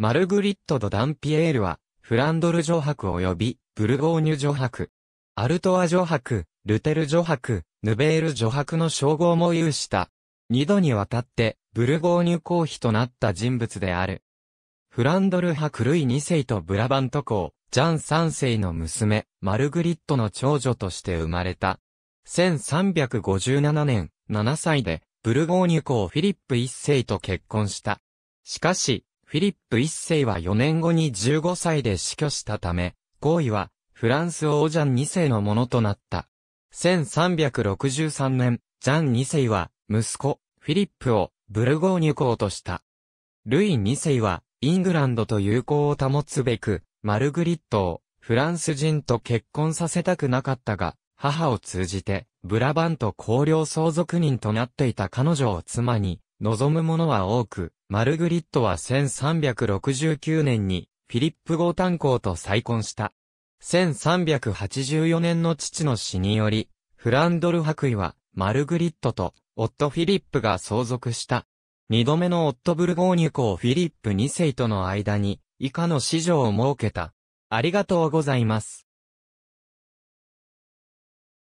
マルグリット・ド・ダンピエールは、フランドル女伯及び、ブルゴーニュ女伯、アルトア女伯、ルテル女伯、ヌベール女伯の称号も有した。二度にわたって、ブルゴーニュ公妃となった人物である。フランドル派ルイ二世とブラバント公、ジャン三世の娘、マルグリットの長女として生まれた。1357年、7歳で、ブルゴーニュ公フィリップ一世と結婚した。しかし、フィリップ一世は4年後に15歳で死去したため、後位はフランス王ジャン2世のものとなった。1363年、ジャン2世は息子、フィリップをブルゴーニュ公とした。ルイ2世はイングランドと友好を保つべく、マルグリットをフランス人と結婚させたくなかったが、母を通じてブラバント公領相続人となっていた彼女を妻に望む者は多く、マルグリットは1369年にフィリップ号炭鉱と再婚した。1384年の父の死により、フランドル伯位はマルグリットと夫フィリップが相続した。二度目の夫ブルゴーニュ公フィリップ2世との間に以下の子女を設けた。ありがとうございます。